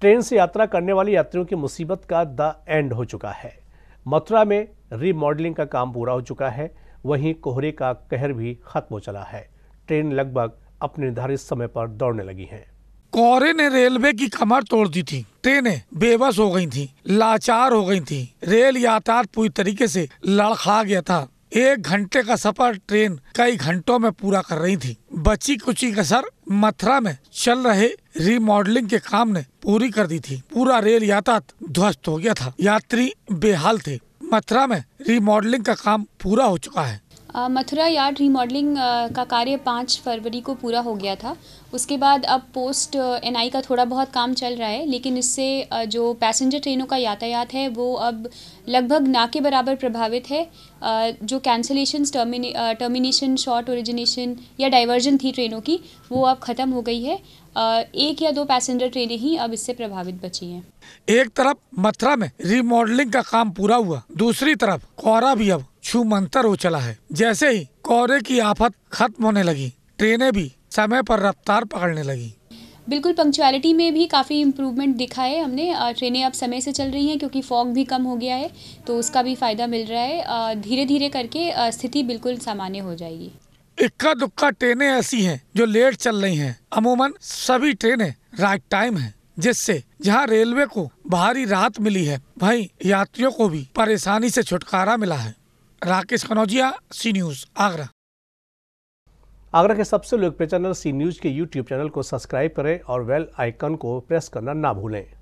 train से यात्रा करने वाले यात्रियों की मुसीबत का द एंड हो चुका है मथुरा में रीमॉडलिंग का काम पूरा हो चुका है वहीं कोहरे का कहर भी खत्म हो चला है ट्रेन लगभग अपने निर्धारित समय पर दौड़ने लगी है कोहरे ने रेलवे की कमर तोड़ दी थी ट्रेनें बेबस हो गई थी लाचार हो गई थी रेल यातायात पूरी तरीके से लड़खड़ा गया था एक घंटे का सफर ट्रेन कई घंटों में पूरा कर रही थी बची कुची कसर मथुरा में चल रहे रिमॉडलिंग के काम ने पूरी कर दी थी पूरा रेल यातायात ध्वस्त हो गया था यात्री बेहाल थे मथुरा में रिमॉडलिंग का काम पूरा हो चुका है मथुरा यार्ड रीमॉडलिंग का कार्य पाँच फरवरी को पूरा हो गया था उसके बाद अब पोस्ट एनआई का थोड़ा बहुत काम चल रहा है लेकिन इससे जो पैसेंजर ट्रेनों का यातायात है वो अब लगभग ना के बराबर प्रभावित है जो कैंसिलेशन टर्मिने टर्मिनेशन शॉर्ट ओरिजिनेशन या डाइवर्जन थी ट्रेनों की वो अब ख़त्म हो गई है एक या दो पैसेंजर ट्रेनें ही अब इससे प्रभावित बची हैं एक तरफ मथुरा में रिमॉडलिंग का काम पूरा हुआ दूसरी तरफ कोहरा भी अब छूमंतर हो चला है जैसे ही कोहरे की आफत खत्म होने लगी ट्रेनें भी समय पर रफ्तार पकड़ने लगी बिल्कुल पंक्चुअलिटी में भी काफ़ी इम्प्रूवमेंट दिखा है हमने ट्रेनें अब समय से चल रही हैं क्योंकि फॉग भी कम हो गया है तो उसका भी फ़ायदा मिल रहा है धीरे धीरे करके स्थिति बिल्कुल सामान्य हो जाएगी इक्का दुक्का ट्रेनें ऐसी हैं जो लेट चल रही हैं अमूमन सभी ट्रेनें राइट टाइम है जिससे जहां रेलवे को भारी राहत मिली है वहीं यात्रियों को भी परेशानी से छुटकारा मिला है राकेश कनौजिया सी न्यूज़ आगरा आगरा के सबसे लोकप्रिय चैनल सी न्यूज़ के यूट्यूब चैनल को सब्सक्राइब करें और वेल आइकन को प्रेस करना ना भूलें